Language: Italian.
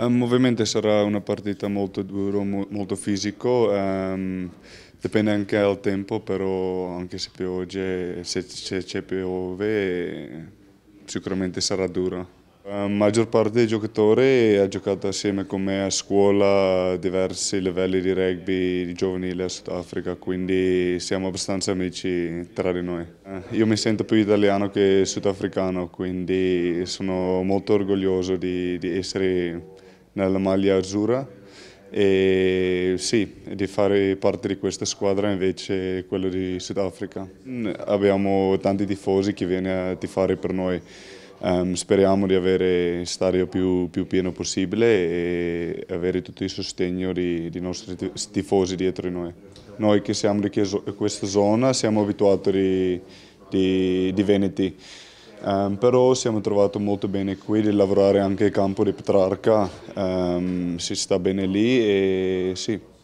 Um, eh, ovviamente sarà una partita molto dura, molto fisica, um, ehm, dipende anche dal tempo, però anche se piove, se c'è piove sicuramente sarà dura. La maggior parte dei giocatori ha giocato assieme con me a scuola a diversi livelli di rugby di giovanile a Sudafrica, quindi siamo abbastanza amici tra di noi. Eh, io mi sento più italiano che sudafricano, quindi sono molto orgoglioso di, di essere nella maglia azzurra e sì, di fare parte di questa squadra invece quella di Sudafrica. Mm, abbiamo tanti tifosi che vengono a tifare per noi, um, speriamo di avere stadio più, più, pieno possibile e avere tutto il sostegno dei nostri tifosi dietro di noi. Noi che siamo di questa zona siamo abituati di, di, di Veneti, Um, però siamo trovati molto bene qui di lavorare anche il campo di Petrarca, um, si sta bene lì e sì,